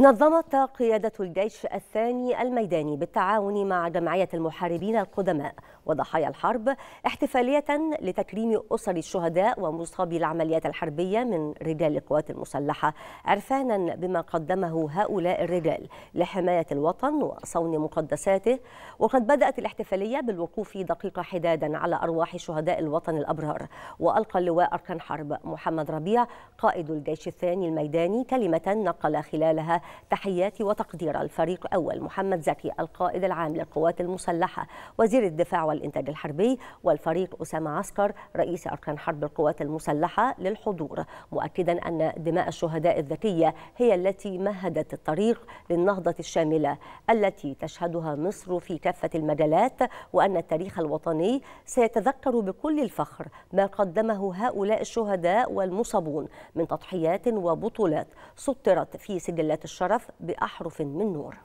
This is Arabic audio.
نظمت قيادة الجيش الثاني الميداني بالتعاون مع جمعية المحاربين القدماء وضحايا الحرب احتفالية لتكريم أسر الشهداء ومصابي العمليات الحربية من رجال القوات المسلحة عرفانا بما قدمه هؤلاء الرجال لحماية الوطن وصون مقدساته وقد بدأت الاحتفالية بالوقوف دقيقة حدادا على أرواح شهداء الوطن الأبرار وألقى اللواء أركان حرب محمد ربيع قائد الجيش الثاني الميداني كلمة نقل خلالها تحياتي وتقدير الفريق أول محمد زكي القائد العام للقوات المسلحة وزير الدفاع والإنتاج الحربي والفريق أسامة عسكر رئيس أركان حرب القوات المسلحة للحضور مؤكدا أن دماء الشهداء الذكية هي التي مهدت الطريق للنهضة الشاملة التي تشهدها مصر في كافة المجالات وأن التاريخ الوطني سيتذكر بكل الفخر ما قدمه هؤلاء الشهداء والمصابون من تضحيات وبطولات سطرت في سجلات الشهداء والشرف بأحرف من نور